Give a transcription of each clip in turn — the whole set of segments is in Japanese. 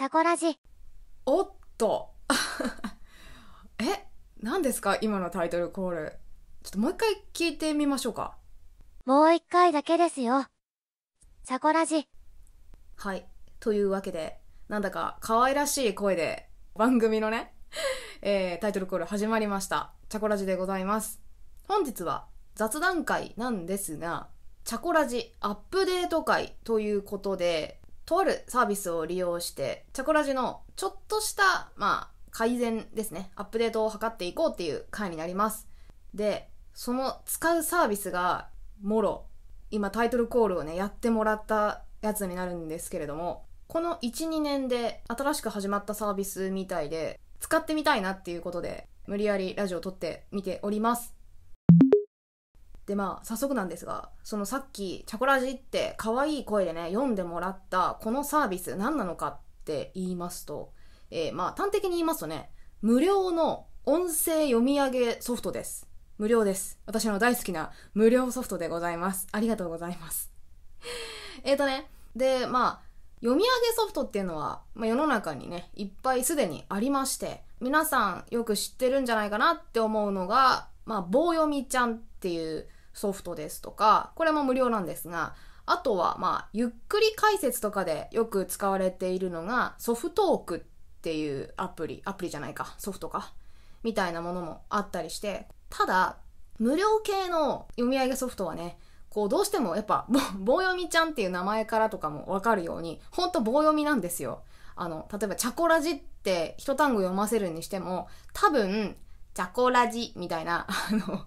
シャコラジ。おっと え、何ですか今のタイトルコール。ちょっともう一回聞いてみましょうか。もう一回だけですよ。シャコラジ。はい。というわけで、なんだか可愛らしい声で番組のね、えー、タイトルコール始まりました。チャコラジでございます。本日は雑談会なんですが、チャコラジアップデート会ということで、とあるサービスを利用して、チャコラジのちょっとした、まあ、改善ですね、アップデートを図っていこうっていう回になります。で、その使うサービスが、もろ、今タイトルコールをね、やってもらったやつになるんですけれども、この1、2年で新しく始まったサービスみたいで、使ってみたいなっていうことで、無理やりラジオを撮ってみております。でまあ早速なんですがそのさっきチャコラジって可愛い声でね読んでもらったこのサービス何なのかって言いますと、えー、まあ端的に言いますとね無料の音声読み上げソフトです無料です私の大好きな無料ソフトでございますありがとうございます えっとねでまあ読み上げソフトっていうのは、まあ、世の中にねいっぱいすでにありまして皆さんよく知ってるんじゃないかなって思うのがまあ、棒読みちゃんっていうソフトですとか、これも無料なんですが、あとは、まあ、ゆっくり解説とかでよく使われているのが、ソフトークっていうアプリ、アプリじゃないか、ソフトか、みたいなものもあったりして、ただ、無料系の読み上げソフトはね、こうどうしてもやっぱ、棒読みちゃんっていう名前からとかもわかるように、ほんと棒読みなんですよ。あの、例えば、チャコラジって一単語読ませるにしても、多分、ジャコラジみたいな、あの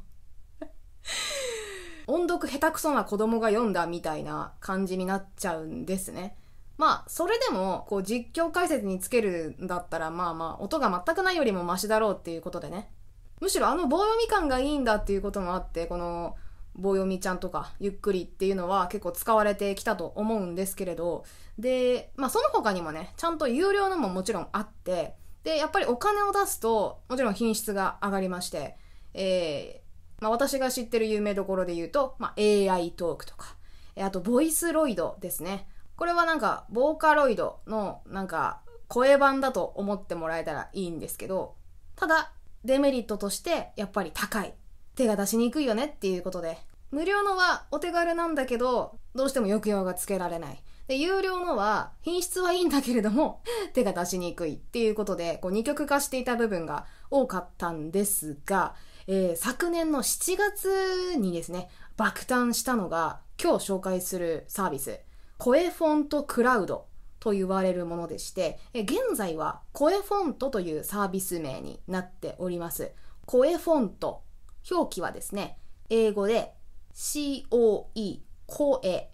音読下手くそな子供が読んだみたいな感じになっちゃうんですね。まあ、それでも、こう、実況解説につけるんだったら、まあまあ、音が全くないよりもマシだろうっていうことでね。むしろあの棒読み感がいいんだっていうこともあって、この、棒読みちゃんとか、ゆっくりっていうのは結構使われてきたと思うんですけれど、で、まあその他にもね、ちゃんと有料のももちろんあって、で、やっぱりお金を出すと、もちろん品質が上がりまして、えー、まあ、私が知ってる有名どころで言うと、まあ、AI トークとか、あと、ボイスロイドですね。これはなんか、ボーカロイドの、なんか、声版だと思ってもらえたらいいんですけど、ただ、デメリットとして、やっぱり高い。手が出しにくいよねっていうことで。無料のはお手軽なんだけど、どうしても抑揚がつけられない。で、有料のは品質はいいんだけれども 手が出しにくいっていうことでこう二極化していた部分が多かったんですが、えー、昨年の7月にですね、爆誕したのが今日紹介するサービス、声フォントクラウドと言われるものでして、現在は声フォントというサービス名になっております。声フォント。表記はですね、英語で COE 声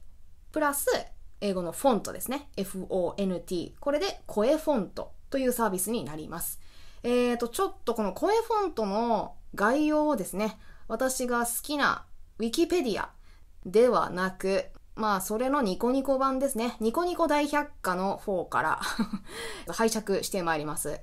プラス英語のフォントですね。font。これで声フォントというサービスになります。えっ、ー、と、ちょっとこの声フォントの概要をですね、私が好きな Wikipedia ではなく、まあ、それのニコニコ版ですね。ニコニコ大百科の方から 拝借してまいります。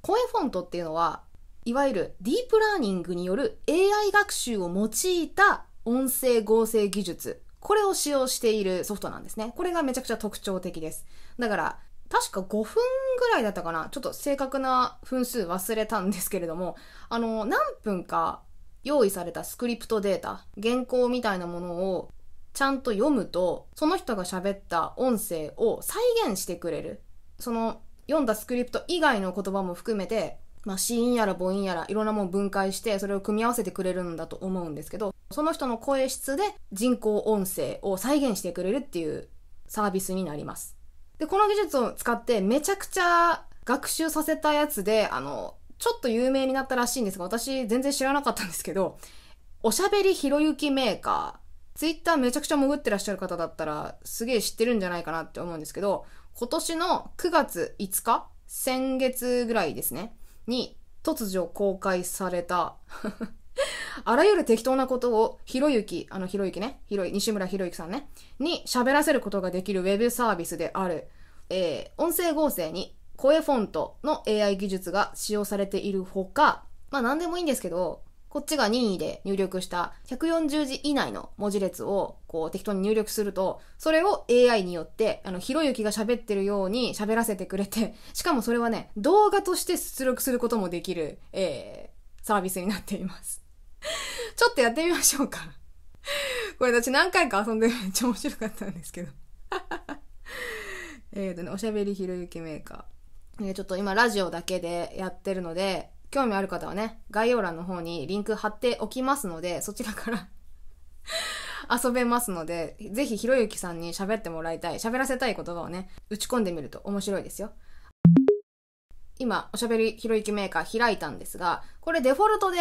声フォントっていうのは、いわゆるディープラーニングによる AI 学習を用いた音声合成技術これを使用しているソフトなんですね。これがめちゃくちゃ特徴的です。だから、確か5分ぐらいだったかな。ちょっと正確な分数忘れたんですけれども、あの、何分か用意されたスクリプトデータ、原稿みたいなものをちゃんと読むと、その人が喋った音声を再現してくれる。その読んだスクリプト以外の言葉も含めて、まあ、子音やら母因やらいろんなもの分解してそれを組み合わせてくれるんだと思うんですけどその人の声質で人工音声を再現してくれるっていうサービスになりますでこの技術を使ってめちゃくちゃ学習させたやつであのちょっと有名になったらしいんですが私全然知らなかったんですけどおしゃべりひろゆきメーカーツイッターめちゃくちゃ潜ってらっしゃる方だったらすげえ知ってるんじゃないかなって思うんですけど今年の9月5日先月ぐらいですねに突如公開された あらゆる適当なことを、ひろゆき、あの、ひろゆきね、ひろ西村ひろゆきさんね、に喋らせることができるウェブサービスである、えー、音声合成に声フォントの AI 技術が使用されているほか、まあ何でもいいんですけど、こっちが任意で入力した140字以内の文字列をこう適当に入力すると、それを AI によって、あの、ひろゆきが喋ってるように喋らせてくれて、しかもそれはね、動画として出力することもできる、えー、サービスになっています。ちょっとやってみましょうか これ私何回か遊んでめっちゃ面白かったんですけどえっとね、おしゃべりひろゆきメーカー。ー、ちょっと今ラジオだけでやってるので、興味ある方はね、概要欄の方にリンク貼っておきますので、そちらから 遊べますので、ぜひひろゆきさんに喋ってもらいたい、喋らせたい言葉をね、打ち込んでみると面白いですよ。今、おしゃべりひろゆきメーカー開いたんですが、これデフォルトで、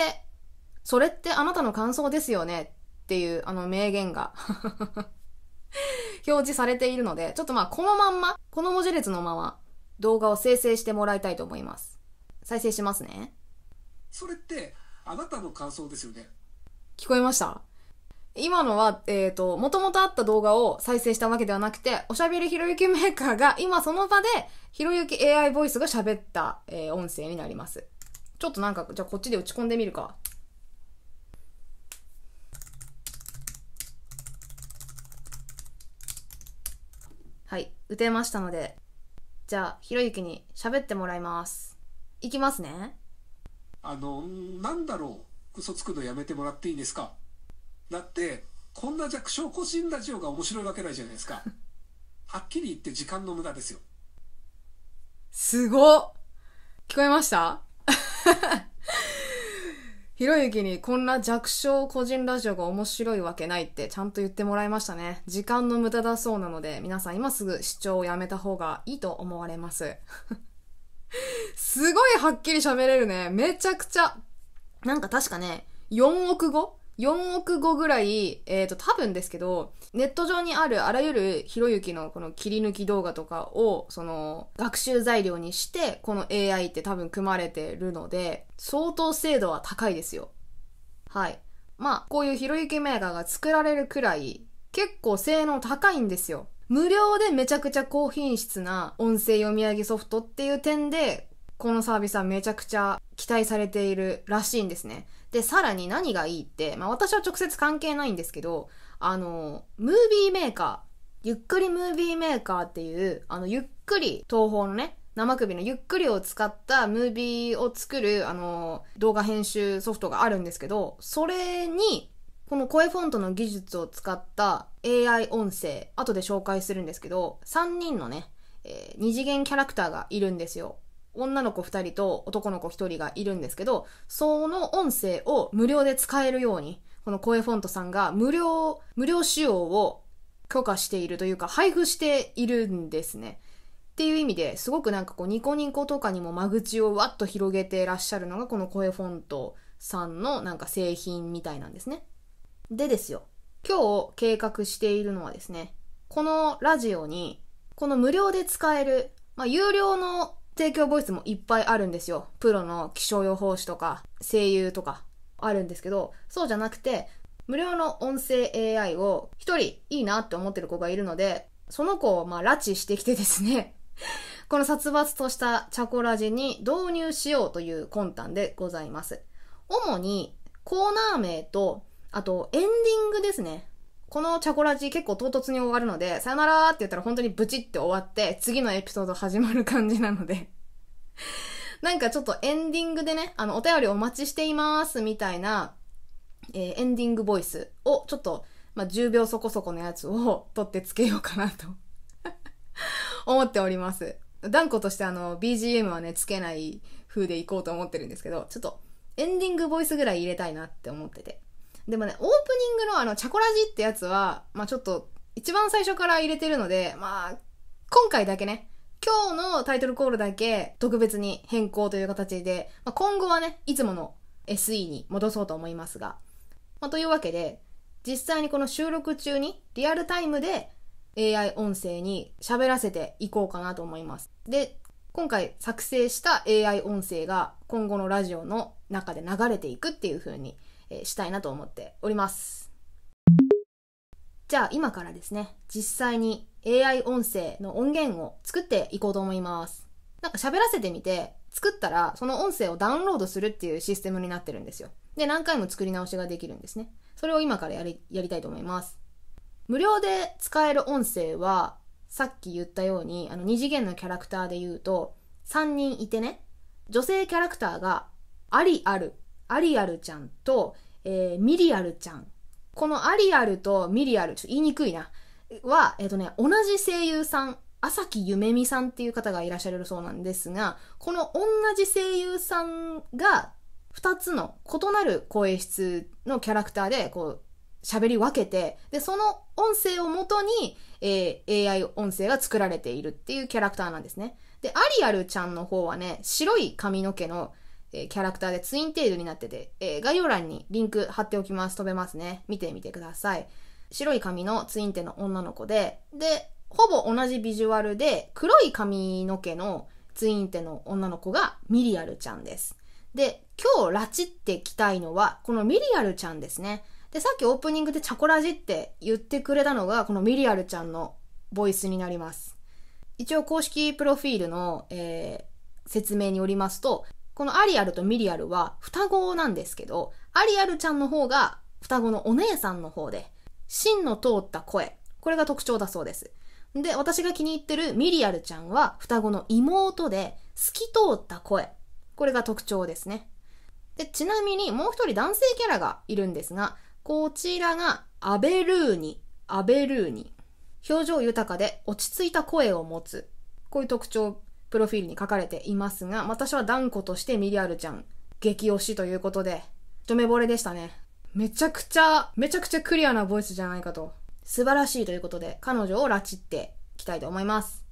それってあなたの感想ですよねっていうあの名言が 表示されているので、ちょっとまあこのまんま、この文字列のまま動画を生成してもらいたいと思います。再生しますね。それってあなたの感想ですよね聞こえました今のは、えっ、ー、と、もともとあった動画を再生したわけではなくて、おしゃべりひろゆきメーカーが今その場で、ひろゆき AI ボイスが喋った、えー、音声になります。ちょっとなんか、じゃあこっちで打ち込んでみるか。はい、打てましたので、じゃあ、ひろゆきに喋ってもらいます。いきますね。あの、なんだろう、嘘つくのやめてもらっていいですかだって、こんな弱小個人ラジオが面白いわけないじゃないですか。はっきり言って時間の無駄ですよ。すご聞こえました ひろゆきにこんな弱小個人ラジオが面白いわけないってちゃんと言ってもらいましたね。時間の無駄だそうなので皆さん今すぐ視聴をやめた方がいいと思われます。すごいはっきり喋れるね。めちゃくちゃ。なんか確かね、4億語 ?4 億語ぐらい、えっ、ー、と、多分ですけど、ネット上にあるあらゆるひろゆきのこの切り抜き動画とかを、その、学習材料にして、この AI って多分組まれてるので、相当精度は高いですよ。はい。まあ、こういうひろゆきメーカーが作られるくらい、結構性能高いんですよ。無料でめちゃくちゃ高品質な音声読み上げソフトっていう点で、このサービスはめちゃくちゃ期待されているらしいんですね。で、さらに何がいいって、まあ私は直接関係ないんですけど、あの、ムービーメーカー、ゆっくりムービーメーカーっていう、あの、ゆっくり東方のね、生首のゆっくりを使ったムービーを作る、あの、動画編集ソフトがあるんですけど、それにこの声フォントの技術を使った AI 音声、後で紹介するんですけど、3人のね、えー、二次元キャラクターがいるんですよ。女の子2人と男の子1人がいるんですけど、その音声を無料で使えるように、この声フォントさんが無料、無料使用を許可しているというか、配布しているんですね。っていう意味ですごくなんかこうニコニコとかにも間口をわっと広げてらっしゃるのがこの声フォントさんのなんか製品みたいなんですね。でですよ、今日計画しているのはですね、このラジオに、この無料で使える、まあ、有料の提供ボイスもいっぱいあるんですよ。プロの気象予報士とか、声優とか、あるんですけど、そうじゃなくて、無料の音声 AI を一人いいなって思ってる子がいるので、その子をまあ拉致してきてですね この殺伐としたチャコラジに導入しようという魂胆でございます。主にコーナー名とあと、エンディングですね。このチャコラジ結構唐突に終わるので、さよならって言ったら本当にブチって終わって、次のエピソード始まる感じなので なんかちょっとエンディングでね、あの、お便りお待ちしていますみたいな、えー、エンディングボイスをちょっと、まあ、10秒そこそこのやつを 取ってつけようかなと 思っております。断固としてあの、BGM はね、つけない風でいこうと思ってるんですけど、ちょっと、エンディングボイスぐらい入れたいなって思ってて。でもね、オープニングのあの、チャコラジってやつは、まあちょっと、一番最初から入れてるので、まあ今回だけね、今日のタイトルコールだけ特別に変更という形で、まあ、今後はね、いつもの SE に戻そうと思いますが。まあ、というわけで、実際にこの収録中にリアルタイムで AI 音声に喋らせていこうかなと思います。で、今回作成した AI 音声が今後のラジオの中で流れていくっていう風にえしたいなと思っております。じゃあ今からですね、実際に AI 音声の音源を作っていこうと思います。なんか喋らせてみて、作ったらその音声をダウンロードするっていうシステムになってるんですよ。で、何回も作り直しができるんですね。それを今からやり、やりたいと思います。無料で使える音声は、さっき言ったように、あの、2次元のキャラクターで言うと、3人いてね、女性キャラクターが、ありあるアリアルちゃんと、えー、ミリアルちゃん。このアリアルとミリアル、ちょっと言いにくいな。は、えっ、ー、とね、同じ声優さん、朝木夢美さんっていう方がいらっしゃるそうなんですが、この同じ声優さんが2つの異なる声質のキャラクターで、こう、喋り分けて、で、その音声をもとに、えー、AI 音声が作られているっていうキャラクターなんですね。で、アリアルちゃんの方はね、白い髪の毛のえー、キャラクターでツインテールになってて、えー、概要欄にリンク貼っておきます。飛べますね。見てみてください。白い髪のツインテの女の子で、で、ほぼ同じビジュアルで、黒い髪の毛のツインテの女の子がミリアルちゃんです。で、今日拉致ってきたいのは、このミリアルちゃんですね。で、さっきオープニングでチャコラジって言ってくれたのが、このミリアルちゃんのボイスになります。一応公式プロフィールの、えー、説明によりますと、このアリアルとミリアルは双子なんですけど、アリアルちゃんの方が双子のお姉さんの方で、芯の通った声、これが特徴だそうです。で、私が気に入ってるミリアルちゃんは双子の妹で、透き通った声、これが特徴ですね。で、ちなみにもう一人男性キャラがいるんですが、こちらがアベルーニ、アベルーニ。表情豊かで落ち着いた声を持つ。こういう特徴プロフィールに書かれていますが、私は断固としてミリアルちゃん、激推しということで、一目惚れでしたね。めちゃくちゃ、めちゃくちゃクリアなボイスじゃないかと。素晴らしいということで、彼女を拉致っていきたいと思います。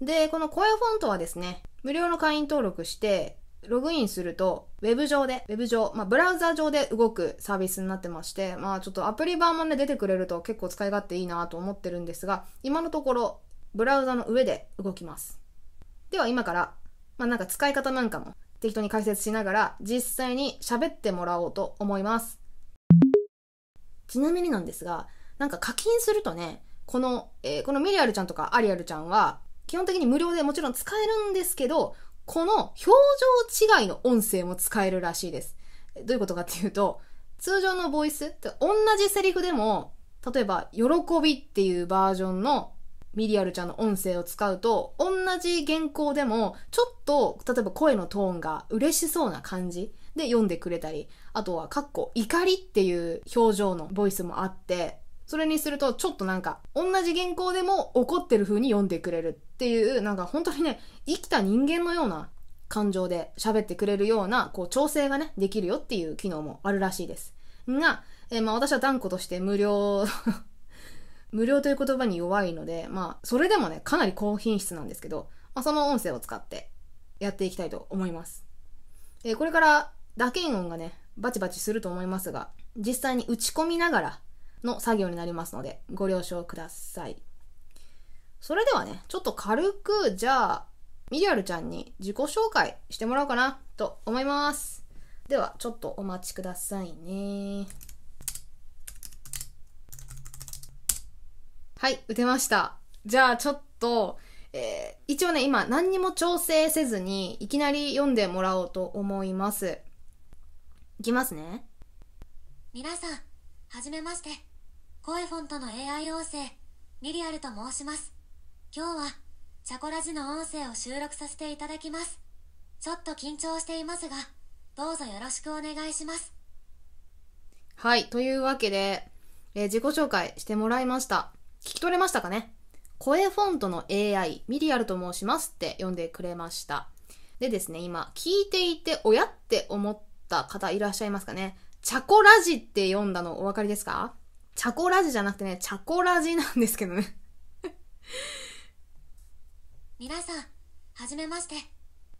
で、この声フォントはですね、無料の会員登録して、ログインすると、ウェブ上で、ウェブ上、まあ、ブラウザ上で動くサービスになってまして、まあ、ちょっとアプリ版もね、出てくれると結構使い勝手いいなと思ってるんですが、今のところ、ブラウザの上で動きます。では今から、まあ、なんか使い方なんかも適当に解説しながら実際に喋ってもらおうと思います。ちなみになんですが、なんか課金するとね、この、えー、このミリアルちゃんとかアリアルちゃんは、基本的に無料でもちろん使えるんですけど、この表情違いの音声も使えるらしいです。どういうことかっていうと、通常のボイス、って同じセリフでも、例えば、喜びっていうバージョンのミリアルちゃんの音声を使うと、同じ原稿でも、ちょっと、例えば声のトーンが嬉しそうな感じで読んでくれたり、あとは、かっこ、怒りっていう表情のボイスもあって、それにすると、ちょっとなんか、同じ原稿でも怒ってる風に読んでくれるっていう、なんか本当にね、生きた人間のような感情で喋ってくれるような、こう、調整がね、できるよっていう機能もあるらしいです。が、えー、まあ私は断固として無料無料という言葉に弱いので、まあ、それでもね、かなり高品質なんですけど、まあ、その音声を使ってやっていきたいと思います。えー、これから打鍵音がね、バチバチすると思いますが、実際に打ち込みながらの作業になりますので、ご了承ください。それではね、ちょっと軽く、じゃあ、ミリアルちゃんに自己紹介してもらおうかなと思います。では、ちょっとお待ちくださいね。はい、打てました。じゃあちょっと、えー、一応ね、今何にも調整せずに、いきなり読んでもらおうと思います。いきますね。皆さん、はじめまして。声フォントの AI 音声、ミリアルと申します。今日は、チャコラジの音声を収録させていただきます。ちょっと緊張していますが、どうぞよろしくお願いします。はい、というわけで、えー、自己紹介してもらいました。聞き取れましたかね声フォントの AI、ミリアルと申しますって読んでくれました。でですね、今、聞いていて親って思った方いらっしゃいますかねチャコラジって読んだのお分かりですかチャコラジじゃなくてね、チャコラジなんですけどね 皆さん、はじめまして。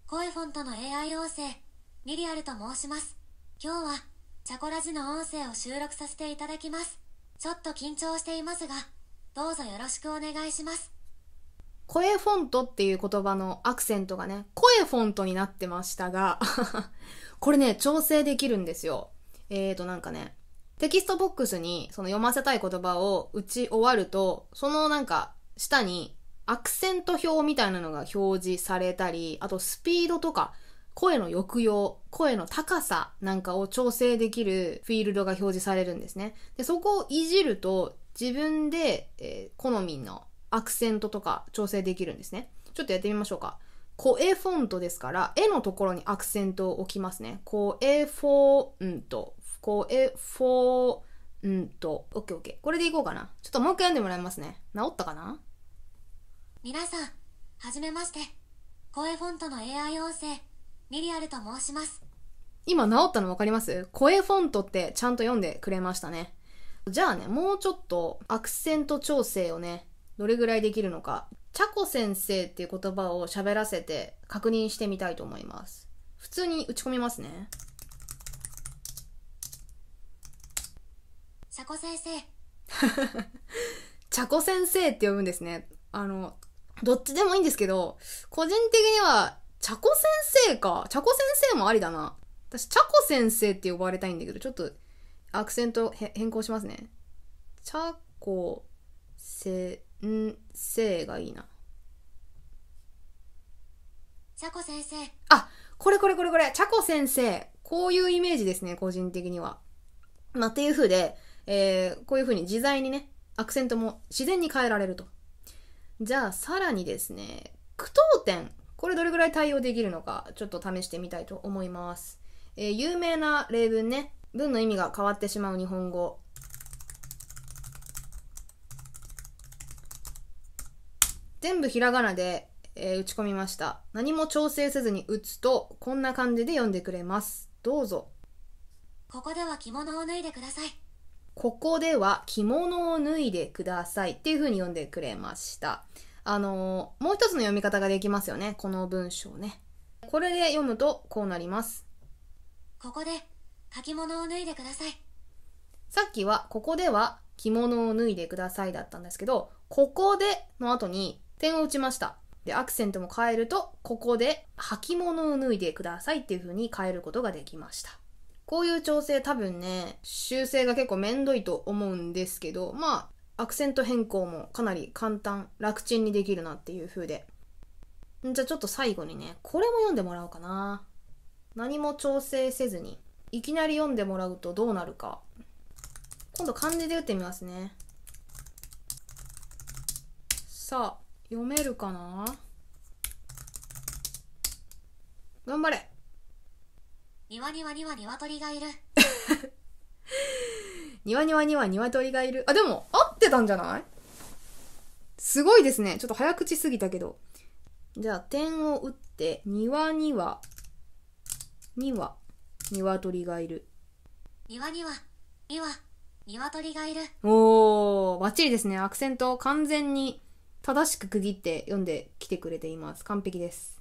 声フォントの AI 音声、ミリアルと申します。今日は、チャコラジの音声を収録させていただきます。ちょっと緊張していますが、どうぞよろしくお願いします。声フォントっていう言葉のアクセントがね、声フォントになってましたが これね、調整できるんですよ。えーとなんかね、テキストボックスにその読ませたい言葉を打ち終わると、そのなんか下にアクセント表みたいなのが表示されたり、あとスピードとか、声の抑揚、声の高さなんかを調整できるフィールドが表示されるんですね。で、そこをいじると自分で、えー、好みのアクセントとか調整できるんですね。ちょっとやってみましょうか。声フォントですから、絵のところにアクセントを置きますね。声フォント。声フォント。オッケーオッケー。これでいこうかな。ちょっともう一回読んでもらいますね。治ったかな皆さん、はじめまして。声フォントの AI 音声、ミリアルと申します。今治ったの分かります声フォントってちゃんと読んでくれましたね。じゃあね、もうちょっとアクセント調整をね、どれぐらいできるのか、チャコ先生っていう言葉を喋らせて確認してみたいと思います。普通に打ち込みますね。チャコ先生。チャコ先生って呼ぶんですね。あの、どっちでもいいんですけど、個人的には、チャコ先生か。チャコ先生もありだな。私、チャコ先生って呼ばれたいんだけど、ちょっとアクセント変更しますね。ちゃこせんせいがいいな。ちゃこ先生。あ、これこれこれこれ、ちゃこ先生。こういうイメージですね、個人的には。まあ、っていう風で、えー、こういう風に自在にね、アクセントも自然に変えられると。じゃあ、さらにですね、句読点。これどれぐらい対応できるのか、ちょっと試してみたいと思います。えー、有名な例文ね。文の意味が変わってしまう日本語全部ひらがなで、えー、打ち込みました何も調整せずに打つとこんな感じで読んでくれますどうぞここでは着物を脱いでくださいここでは着物を脱いでくださいっていう風に読んでくれましたあのー、もう一つの読み方ができますよねこの文章ねこれで読むとこうなりますここで履物を脱いでください。さっきは、ここでは着物を脱いでくださいだったんですけど、ここでの後に点を打ちました。で、アクセントも変えると、ここで履物を脱いでくださいっていう風に変えることができました。こういう調整多分ね、修正が結構めんどいと思うんですけど、まあ、アクセント変更もかなり簡単、楽ちんにできるなっていう風で。じゃあちょっと最後にね、これも読んでもらおうかな。何も調整せずにいきなり読んでもらうとどうなるか今度漢字で打ってみますねさあ読めるかな頑張れ庭庭には鶏がいる庭 庭には鶏がいるあでも合ってたんじゃないすごいですねちょっと早口すぎたけどじゃあ点を打って庭庭には鶏がいる。庭には、には、鶏がいる。おー、バッチリですね。アクセントを完全に正しく区切って読んできてくれています。完璧です。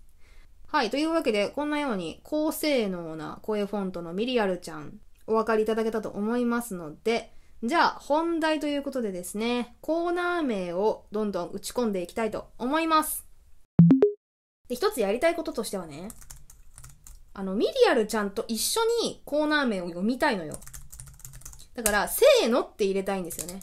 はい。というわけで、こんなように高性能な声フォントのミリアルちゃん、お分かりいただけたと思いますので、じゃあ本題ということでですね、コーナー名をどんどん打ち込んでいきたいと思います。で一つやりたいこととしてはね、あの、ミリアルちゃんと一緒にコーナー名を読みたいのよ。だから、せーのって入れたいんですよね。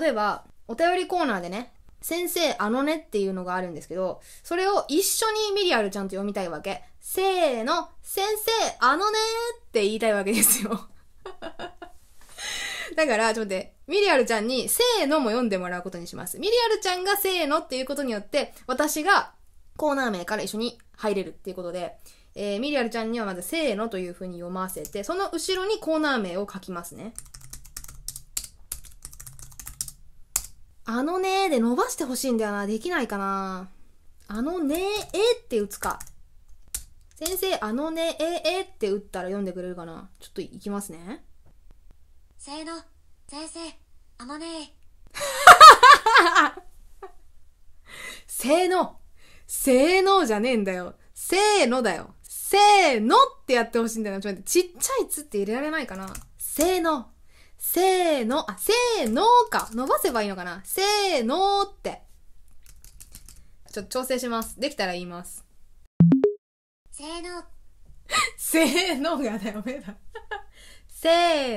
例えば、お便りコーナーでね、先生、あのねっていうのがあるんですけど、それを一緒にミリアルちゃんと読みたいわけ。せーの、先生、あのねって言いたいわけですよ。だから、ちょっと待って、ミリアルちゃんに、せーのも読んでもらうことにします。ミリアルちゃんがせーのっていうことによって、私がコーナー名から一緒に入れるっていうことで、えー、ミリアルちゃんにはまず、せーのという風に読ませて、その後ろにコーナー名を書きますね。あのねーで伸ばしてほしいんだよな。できないかな。あのねーえって打つか。先生、あのねええって打ったら読んでくれるかな。ちょっといきますね。せーの、先生、あのねー。せーの、せーのじゃねえんだよ。せーのだよ。せーのってやってほしいんだよな。ちょっと待って、ちっちゃいつって入れられないかな。せーの。せーの。あ、せーのか。伸ばせばいいのかな。せーのって。ちょっと調整します。できたら言います。せーの。せーのがダメだ。せ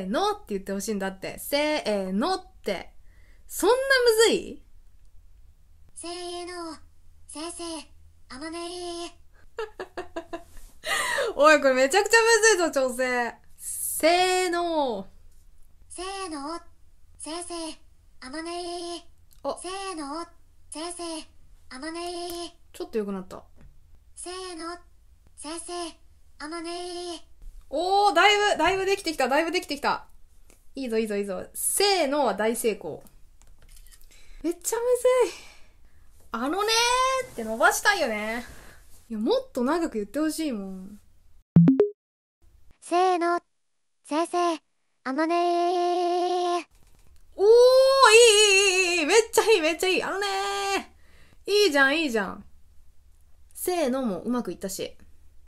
ーのって言ってほしいんだって。せーのって。そんなむずいせーの。先生、あまねり。おい、これめちゃくちゃむずいぞ、調整。せーのせーの先生、せあまねー。おせーの先生、あまねー。ちょっと良くなった。せーの先生、せあまねー。おー、だいぶ、だいぶできてきた、だいぶできてきた。いいぞ、いいぞ、いいぞ。せーのは大成功。めっちゃむずい。あのねーって伸ばしたいよね。いや、もっと長く言ってほしいもん。せーの、先生、あのねー。おー、いい、いい、いい、めっちゃいい、めっちゃいい、あのねー。いいじゃん、いいじゃん。せーのもうまくいったし。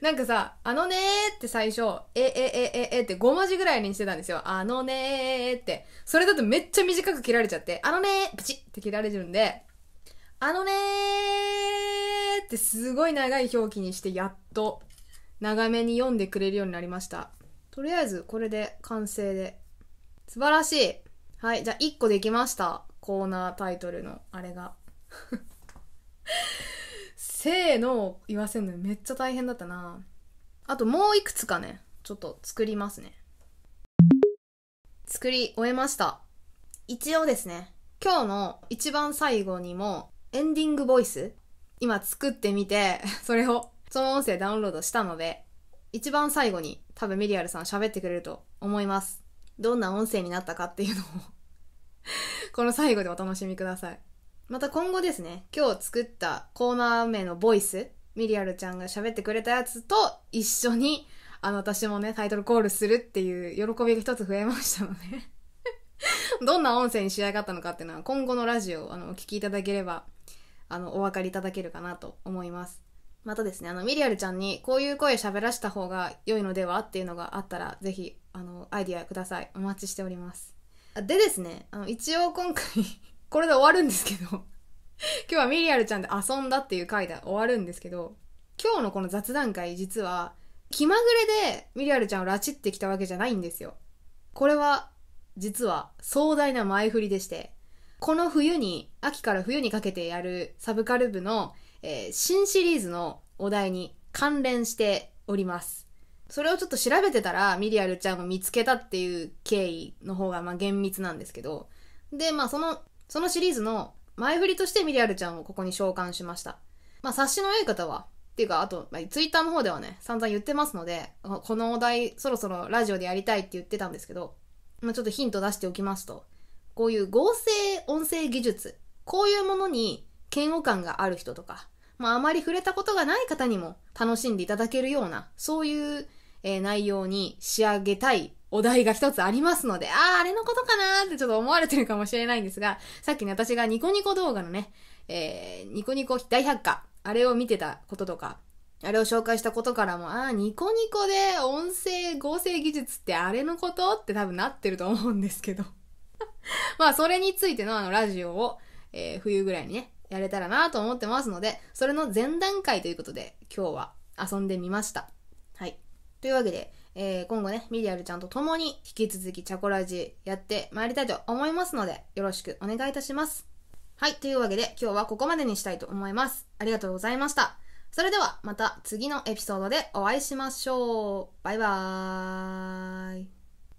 なんかさ、あのねーって最初、え、え、え、え、えって5文字ぐらいにしてたんですよ。あのねーって。それだとめっちゃ短く切られちゃって、あのねー、プチって切られてるんで、あのねーってすごい長い表記にしてやっと長めに読んでくれるようになりました。とりあえずこれで完成で。素晴らしいはい、じゃあ1個できました。コーナータイトルのあれが。せーの言わせるのめっちゃ大変だったな。あともういくつかね、ちょっと作りますね。作り終えました。一応ですね、今日の一番最後にもエンディングボイス今作ってみて、それを、その音声ダウンロードしたので、一番最後に多分ミリアルさん喋ってくれると思います。どんな音声になったかっていうのを この最後でお楽しみください。また今後ですね、今日作ったコーナー名のボイス、ミリアルちゃんが喋ってくれたやつと一緒に、あの、私もね、タイトルコールするっていう喜びが一つ増えましたので どんな音声に仕上がったのかっていうのは今後のラジオをあのお聴きいただければあの、お分かりいただけるかなと思います。またですね、あの、ミリアルちゃんにこういう声喋らした方が良いのではっていうのがあったら、ぜひ、あの、アイディアください。お待ちしております。でですね、あの、一応今回 これで終わるんですけど 今日はミリアルちゃんで遊んだっていう回で終わるんですけど、今日のこの雑談会実は、気まぐれでミリアルちゃんを拉致ってきたわけじゃないんですよ。これは、実は壮大な前振りでして、この冬に、秋から冬にかけてやるサブカル部の、えー、新シリーズのお題に関連しております。それをちょっと調べてたら、ミリアルちゃんを見つけたっていう経緯の方が、まあ、厳密なんですけど、で、まあ、その、そのシリーズの前振りとしてミリアルちゃんをここに召喚しました。まあ、冊子の良い方は、っていうか、あと、まあ、ツイッターの方ではね、散々言ってますので、このお題、そろそろラジオでやりたいって言ってたんですけど、まあ、ちょっとヒント出しておきますと、こういう合成音声技術、こういうものに嫌悪感がある人とか、まああまり触れたことがない方にも楽しんでいただけるような、そういう、えー、内容に仕上げたいお題が一つありますので、ああ、あれのことかなーってちょっと思われてるかもしれないんですが、さっきね、私がニコニコ動画のね、えー、ニコニコ大百科、あれを見てたこととか、あれを紹介したことからも、ああ、ニコニコで音声合成技術ってあれのことって多分なってると思うんですけど。まあ、それについてのあのラジオを、えー、冬ぐらいにね、やれたらなと思ってますので、それの前段階ということで、今日は遊んでみました。はい。というわけで、えー、今後ね、ミリアルちゃんと共に引き続きチャコラジやってまいりたいと思いますので、よろしくお願いいたします。はい。というわけで、今日はここまでにしたいと思います。ありがとうございました。それでは、また次のエピソードでお会いしましょう。バイバーイ。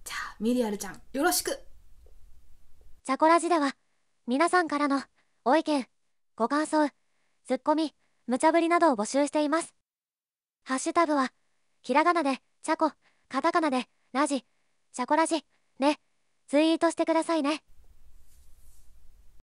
じゃあ、ミリアルちゃん、よろしくチャコラジでは、皆さんからの、ご意見、ご感想、ツッコミ、無茶ぶりなどを募集しています。ハッシュタグは、ひらがなで、チャコ、カタカナで、ラジ、チャコラジ、ね、ツイートしてくださいね。